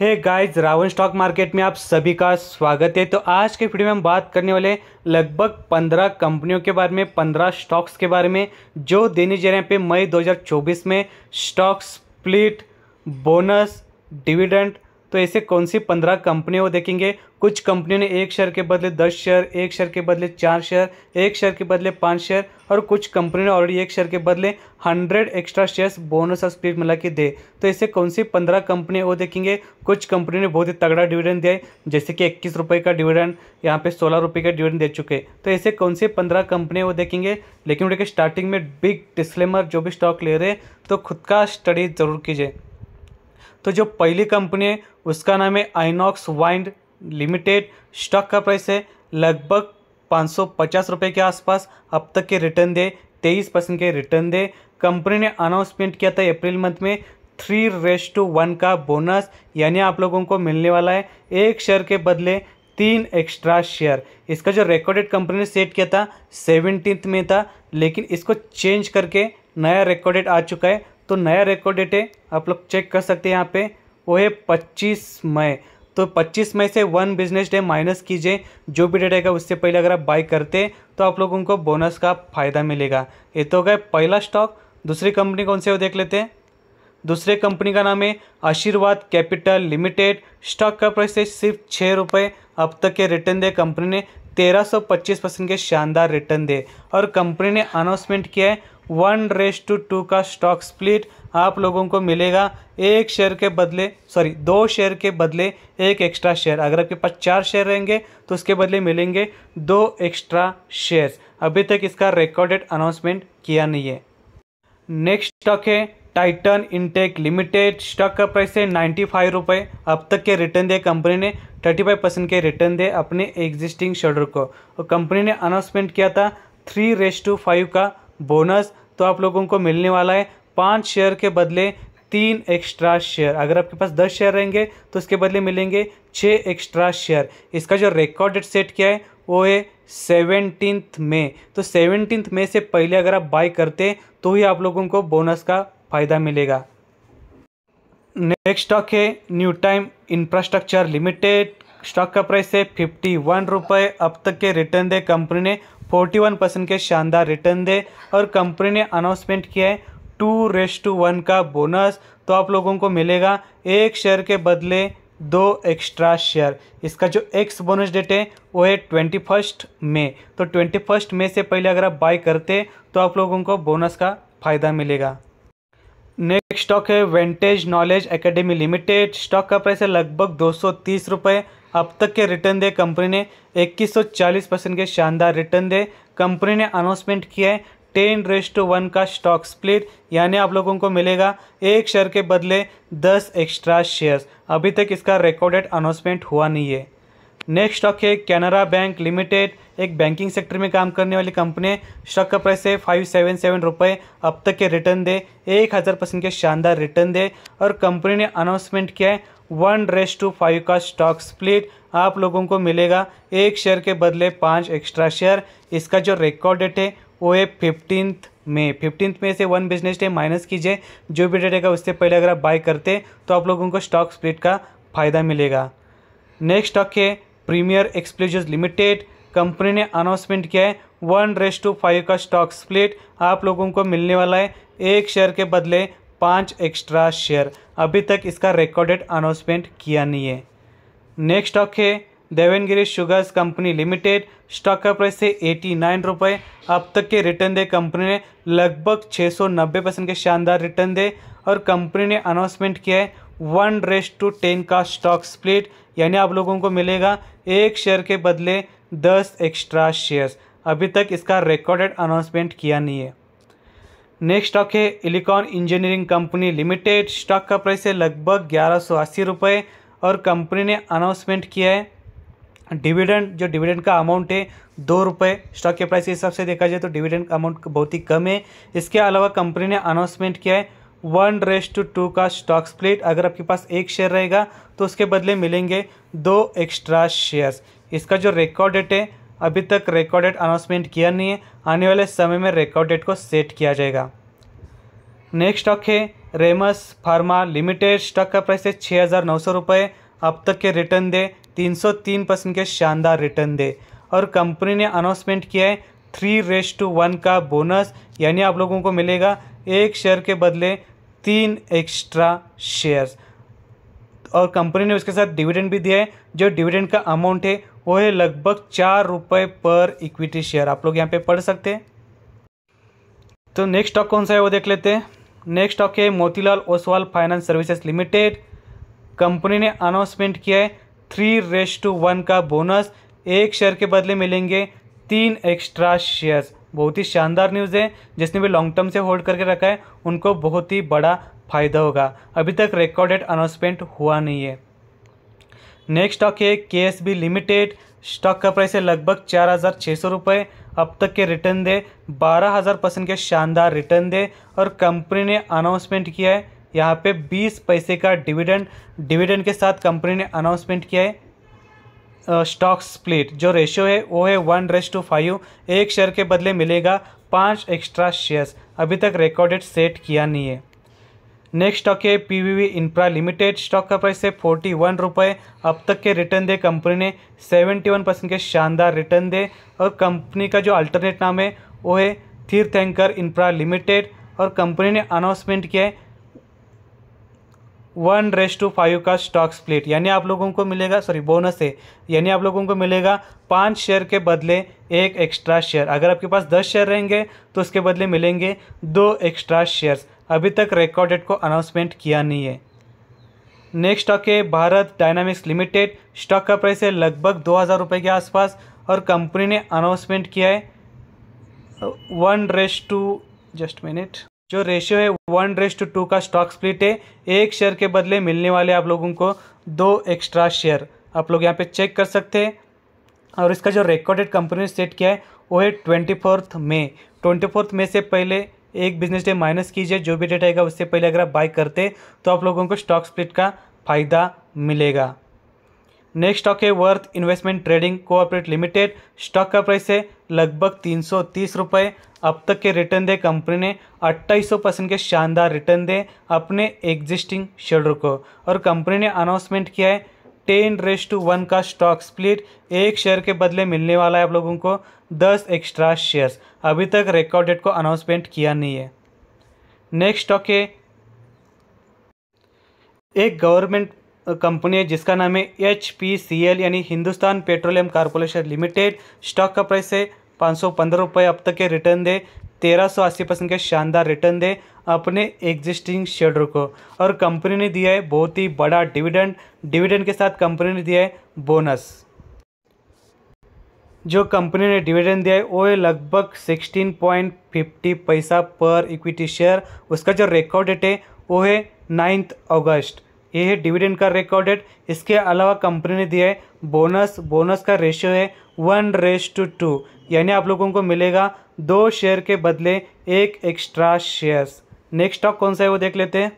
हे guys रावण stock market में आप सभी का स्वागत है तो आज के वीडियो में हम बात करने वाले लगभग पंद्रह कंपनियों के बारे में पंद्रह स्टॉक्स के बारे में जो देने जा रहे हैं पे मई 2024 में स्टॉक स्प्लिट बोनस डिविडेंड तो ऐसे कौन सी पंद्रह कंपनियों वो देखेंगे कुछ कंपनियों ने एक शेयर के बदले दस शेयर एक शेयर के बदले चार शेयर एक शेयर के बदले पाँच शेयर और कुछ कंपनियों ने ऑलरेडी एक शेयर के बदले हंड्रेड एक्स्ट्रा शेयर्स बोनस और स्प्लिट मिला के दे तो ऐसे कौन सी पंद्रह कंपनी वो देखेंगे कुछ कंपनी ने बहुत ही तगड़ा डिविडेंड दिया है जैसे कि इक्कीस रुपये का डिविडेंड यहाँ पे सोलह रुपये का डिविडेंड दे चुके तो ऐसे कौन सी पंद्रह कंपनी वो देखेंगे लेकिन उनके स्टार्टिंग में बिग डिस्लेमर जो भी स्टॉक ले रहे तो खुद का स्टडी ज़रूर कीजिए तो जो पहली कंपनी है उसका नाम है आइनॉक्स वाइंड लिमिटेड स्टॉक का प्राइस है लगभग पाँच सौ पचास रुपये के आसपास अब तक के रिटर्न दे तेईस परसेंट के रिटर्न दे कंपनी ने अनाउंसमेंट किया था अप्रैल मंथ में थ्री रेस टू वन का बोनस यानी आप लोगों को मिलने वाला है एक शेयर के बदले तीन एक्स्ट्रा शेयर इसका जो रिकॉर्डेड कंपनी ने सेट किया था सेवनटीन में था लेकिन इसको चेंज करके नया रिकॉर्डेड आ चुका है तो नया रिकॉर्ड डेट है आप लोग चेक कर सकते हैं यहाँ पे वो है पच्चीस मई तो 25 मई से वन बिजनेस डे माइनस कीजिए जो भी डेट आएगा उससे पहले अगर आप बाई करते तो आप लोगों को बोनस का फ़ायदा मिलेगा ये तो गए पहला स्टॉक दूसरी कंपनी कौन से वो देख लेते हैं दूसरे कंपनी का नाम है आशीर्वाद कैपिटल लिमिटेड स्टॉक का प्राइस है सिर्फ छः रुपये अब तक के रिटर्न दे कंपनी ने 1325 परसेंट के शानदार रिटर्न दे और कंपनी ने अनाउंसमेंट किया है वन रेस टू टू का स्टॉक स्प्लिट आप लोगों को मिलेगा एक शेयर के बदले सॉरी दो शेयर के बदले एक एक्स्ट्रा शेयर अगर आपके पास चार शेयर रहेंगे तो उसके बदले मिलेंगे दो एक्स्ट्रा शेयर अभी तक इसका रिकॉर्डेड अनाउंसमेंट किया नहीं है नेक्स्ट स्टॉक है टाइटन इंटेक लिमिटेड स्टॉक का प्राइस है नाइन्टी फाइव रुपये अब तक के रिटर्न दे कंपनी ने थर्टी फाइव परसेंट के रिटर्न दे अपने एग्जिस्टिंग शेडर को और कंपनी ने अनाउंसमेंट किया था थ्री रेस टू फाइव का बोनस तो आप लोगों को मिलने वाला है पाँच शेयर के बदले तीन एक्स्ट्रा शेयर अगर आपके पास दस शेयर रहेंगे तो उसके बदले मिलेंगे छः एक्स्ट्रा शेयर इसका जो रिकॉर्ड सेट किया है वो है सेवनटीन्थ मे तो सेवनटीन्थ मे से पहले अगर आप बाई करते तो ही आप लोगों को बोनस का फ़ायदा मिलेगा नेक्स्ट स्टॉक है New Time Infrastructure Limited stock का प्राइस है फिफ्टी वन रुपये अब तक के रिटर्न दे कंपनी ने फोर्टी वन परसेंट के शानदार रिटर्न दे और कंपनी ने अनाउंसमेंट किया है टू रेस टू वन का बोनस तो आप लोगों को मिलेगा एक शेयर के बदले दो एक्स्ट्रा शेयर इसका जो एक्स बोनस डेट है वो है ट्वेंटी फर्स्ट मे तो ट्वेंटी फर्स्ट मे से पहले अगर आप बाई करते तो आप लोगों को बोनस का फ़ायदा मिलेगा नेक्स्ट स्टॉक है Vantage Knowledge Academy Limited stock का प्राइस है लगभग दो सौ अब तक के रिटर्न दे कंपनी ने 2140 परसेंट के शानदार रिटर्न दे कंपनी ने अनाउंसमेंट किया है टेन रेस टू वन का स्टॉक स्प्लिट यानी आप लोगों को मिलेगा एक शेयर के बदले दस एक्स्ट्रा शेयर्स अभी तक इसका रिकॉर्डेड अनाउंसमेंट हुआ नहीं है नेक्स्ट स्टॉक है कैनरा बैंक लिमिटेड एक बैंकिंग सेक्टर में काम करने वाली कंपनी है स्टॉक का प्राइस है फाइव सेवन सेवन रुपये अब तक के रिटर्न दे एक हज़ार परसेंट के शानदार रिटर्न दे और कंपनी ने अनाउंसमेंट किया है वन रेस टू फाइव का स्टॉक स्प्लिट आप लोगों को मिलेगा एक शेयर के बदले पाँच एक्स्ट्रा शेयर इसका जो रिकॉर्ड डेट है वो है फिफ्टींथ में फिफ्टींथ में से वन बिजनेस डे माइनस कीजिए जो भी डेट है उससे पहले अगर आप बाय करते तो आप लोगों को स्टॉक स्प्लिट का फ़ायदा मिलेगा नेक्स्ट स्टॉक है प्रीमियर एक्सप्लेजर्स लिमिटेड कंपनी ने अनाउंसमेंट किया है वन रेस टू फाइव का स्टॉक स्प्लिट आप लोगों को मिलने वाला है एक शेयर के बदले पाँच एक्स्ट्रा शेयर अभी तक इसका रिकॉर्डेड अनाउंसमेंट किया नहीं है नेक्स्ट स्टॉक है Davangere Sugars Company Limited stock का प्राइस है एटी नाइन रुपये अब तक के रिटर्न दे कंपनी ने लगभग छः सौ नब्बे परसेंट के शानदार रिटर्न दे और कंपनी ने अनाउंसमेंट किया है वन रेस टू टेन का स्टॉक स्प्लिट यानी आप लोगों को मिलेगा एक शेयर के बदले दस एक्स्ट्रा शेयर्स अभी तक इसका रिकॉर्डेड अनाउंसमेंट किया नहीं है नेक्स्ट स्टॉक है Elecon Engineering Company Limited stock का प्राइस है लगभग ग्यारह सौ अस्सी रुपये और कंपनी ने अनाउंसमेंट किया है डिविडेंड जो डिविडेंड का अमाउंट है दो रुपये स्टॉक के प्राइस के हिसाब से देखा जाए तो डिविडेंड अमाउंट बहुत ही कम है इसके अलावा कंपनी ने अनाउंसमेंट किया है वन रेस टू टू का स्टॉक स्प्लिट अगर आपके पास एक शेयर रहेगा तो उसके बदले मिलेंगे दो एक्स्ट्रा शेयर्स इसका जो रिकॉर्ड डेट है अभी तक रिकॉर्ड डेट अनाउंसमेंट किया नहीं है आने वाले समय में रिकॉर्ड डेट को सेट किया जाएगा नेक्स्ट स्टॉक है रेमस फार्मा लिमिटेड स्टॉक का प्राइस है छः हज़ार नौ सौ रुपये अब तक के रिटर्न दे तीन सौ तीन परसेंट के शानदार रिटर्न दे और कंपनी ने अनाउंसमेंट किया है थ्री रेस टू वन का बोनस यानी आप लोगों को मिलेगा एक शेयर के बदले तीन एक्स्ट्रा शेयर्स और कंपनी ने उसके साथ डिविडेंड भी दिया है जो डिविडेंड का अमाउंट है वो है लगभग चार रुपये पर इक्विटी शेयर आप लोग यहाँ पे पढ़ सकते हैं तो नेक्स्ट स्टॉक कौन सा है वो देख लेते हैं नेक्स्ट स्टॉक है Motilal Oswal Finance Services Limited company ने अनाउंसमेंट किया है थ्री रेस टू वन का बोनस एक शेयर के बदले मिलेंगे तीन एक्स्ट्रा शेयर्स बहुत ही शानदार न्यूज़ है जिसने भी लॉन्ग टर्म से होल्ड करके रखा है उनको बहुत ही बड़ा फ़ायदा होगा अभी तक रिकॉर्डेड अनाउंसमेंट हुआ नहीं है नेक्स्ट स्टॉक है के लिमिटेड स्टॉक का प्राइस है लगभग चार हज़ार छः सौ अब तक के रिटर्न दे बारह हज़ार परसेंट के शानदार रिटर्न दे और कंपनी ने अनाउंसमेंट किया है यहाँ पे बीस पैसे का डिविडेंड डिविडेंड के साथ कंपनी ने अनाउंसमेंट किया है स्टॉक स्प्लिट जो रेशियो है वो है वन रेस टू फाइव एक शेयर के बदले मिलेगा पाँच एक्स्ट्रा शेयर्स अभी तक रिकॉर्डेड सेट किया नहीं है नेक्स्ट स्टॉक है पीवीवी इंफ्रा लिमिटेड स्टॉक का प्राइस है फोर्टी वन रुपये अब तक के रिटर्न दे कंपनी ने सेवेंटी वन परसेंट के शानदार रिटर्न दे और कंपनी का जो अल्टरनेट नाम है वो है थीर्थेंकर इंफ्रा लिमिटेड और कंपनी ने अनाउंसमेंट किया है वन रेस टू फाइव का स्टॉक स्प्लिट यानी आप लोगों को मिलेगा सॉरी बोनस है यानी आप लोगों को मिलेगा पाँच शेयर के बदले एक एक्स्ट्रा शेयर अगर आपके पास दस शेयर रहेंगे तो उसके बदले मिलेंगे दो एक्स्ट्रा शेयर्स अभी तक रिकॉर्ड डेट को अनाउंसमेंट किया नहीं है नेक्स्ट स्टॉक है भारत डायनामिक्स लिमिटेड स्टॉक का प्राइस है लगभग दो हज़ार रुपये के आसपास और कंपनी ने अनाउंसमेंट किया है one race to just minute जो रेशियो है वन रेस टू टू का स्टॉक स्प्लिट है एक शेयर के बदले मिलने वाले आप लोगों को दो एक्स्ट्रा शेयर आप लोग यहाँ पे चेक कर सकते हैं और इसका जो रिकॉर्डेड कंपनी ने सेट किया है वो है twenty fourth May twenty fourth May से पहले एक बिजनेस डे माइनस कीजिए जो भी डेट आएगा उससे पहले अगर आप बाई करते तो आप लोगों को स्टॉक स्प्लिट का फ़ायदा मिलेगा नेक्स्ट स्टॉक है worth investment trading cooperate limited stock का प्राइस है लगभग तीन सौ तीस रुपये अब तक के रिटर्न दे कंपनी ने अट्ठाईस सौ परसेंट के शानदार रिटर्न दे अपने एग्जिस्टिंग शेयर को और कंपनी ने अनाउंसमेंट किया है टेन रेस टू वन का स्टॉक स्प्लिट एक शेयर के बदले मिलने वाला है आप लोगों को दस एक्स्ट्रा शेयर्स अभी तक रिकॉर्ड डेट को अनाउंसमेंट किया नहीं है नेक्स्ट स्टॉक है एक गवर्नमेंट कंपनी है जिसका नाम है एच पी सी एल यानी Hindustan petroleum corporation limited stock का प्राइस है पाँच सौ पंद्रह रुपये अब तक के रिटर्न दे तेरह सौ अस्सी परसेंट के शानदार रिटर्न दे अपने एग्जिस्टिंग शेयर को और कंपनी ने दिया है बहुत ही बड़ा डिविडेंड डिविडेंड के साथ कंपनी ने दिया है बोनस जो कंपनी ने डिविडेंड दिया है वो है लगभग सिक्सटीन पॉइंट फिफ्टी पैसा पर इक्विटी शेयर उसका जो रिकॉर्ड डेट है वो है नाइन्थ अगस्त ये है डिविडेंड का रिकॉर्डेड इसके अलावा कंपनी ने दिया है बोनस बोनस का रेशियो है वन रेस टू टू यानी आप लोगों को मिलेगा दो शेयर के बदले एक एक्स्ट्रा शेयर्स नेक्स्ट स्टॉक कौन सा है वो देख लेते हैं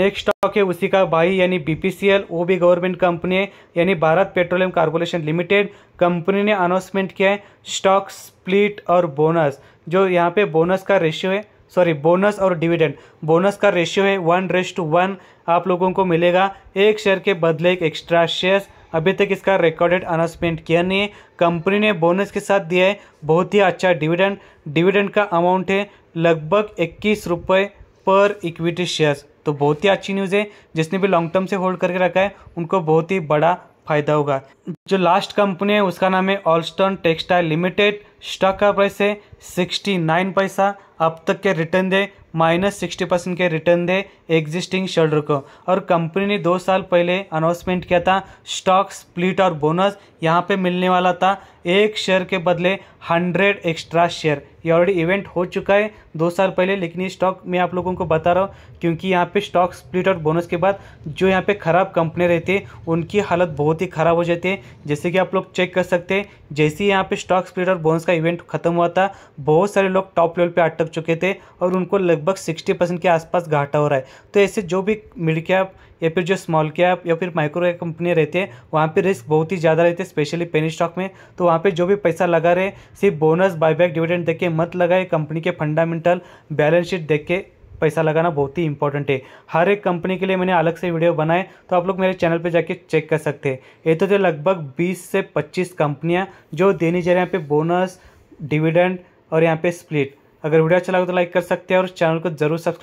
नेक्स्ट स्टॉक है उसी का भाई यानी बीपीसीएल वो भी गवर्नमेंट कंपनी है यानी Bharat petroleum corporation limited company ने अनाउंसमेंट किया है स्टॉक स्प्लिट और बोनस जो यहाँ पे बोनस का रेशियो है सॉरी बोनस और डिविडेंड बोनस का रेशियो है वन रेस टू वन आप लोगों को मिलेगा एक शेयर के बदले एक एक्स्ट्रा शेयर्स अभी तक इसका रिकॉर्डेड अनाउंसमेंट किया नहीं है कंपनी ने बोनस के साथ दिया है बहुत ही अच्छा डिविडेंड डिविडेंड का अमाउंट है लगभग इक्कीस रुपये पर इक्विटी शेयर्स तो बहुत ही अच्छी न्यूज़ है जिसने भी लॉन्ग टर्म से होल्ड करके रखा है उनको बहुत ही बड़ा फायदा होगा जो लास्ट कंपनी है उसका नाम है ऑलस्टर्न टेक्सटाइल लिमिटेड स्टॉक का प्राइस है सिक्सटी नाइन पैसा अब तक के रिटर्न दे माइनस सिक्सटी परसेंट के रिटर्न दे एग्जिस्टिंग शेल्डर को और कंपनी ने दो साल पहले अनाउंसमेंट किया था स्टॉक स्प्लिट और बोनस यहाँ पे मिलने वाला था एक शेयर के बदले हंड्रेड एक्स्ट्रा शेयर ये ऑलरेडी इवेंट हो चुका है दो साल पहले लेकिन ये स्टॉक मैं आप लोगों को बता रहा हूँ क्योंकि यहाँ पे स्टॉक स्प्लिट और बोनस के बाद जो यहाँ पे ख़राब कंपनी रहती है उनकी हालत बहुत ही ख़राब हो जाती है जैसे कि आप लोग चेक कर सकते हैं जैसे ही यहाँ पे स्टॉक स्प्लिट और बोनस का इवेंट खत्म हुआ था बहुत सारे लोग टॉप लेवल पर अटक चुके थे और उनको लगभग सिक्सटी परसेंट के आसपास घाटा हो रहा है तो ऐसे जो भी मिड कैप या फिर जो स्मॉल कैप या फिर माइक्रो कंपनी रहती है वहाँ पर रिस्क बहुत ही ज़्यादा रहती है स्पेशली पेनी स्टॉक में तो वहाँ पर जो भी पैसा लगा रहे सिर्फ बोनस बायबैक डिविडेंड देख के मत लगाए कंपनी के फंडामेंटल बैलेंस शीट देख के पैसा लगाना बहुत ही इंपॉर्टेंट है हर एक कंपनी के लिए मैंने अलग से वीडियो बनाए तो आप लोग मेरे चैनल पे जाके चेक कर सकते हैं ये तो थे लगभग 20 से 25 कंपनियां जो देनी जा रही हैं यहाँ पे बोनस डिविडेंड और यहाँ पे स्प्लिट अगर वीडियो अच्छा लगा तो लाइक कर सकते हैं और चैनल को जरूर सब्सक्राइब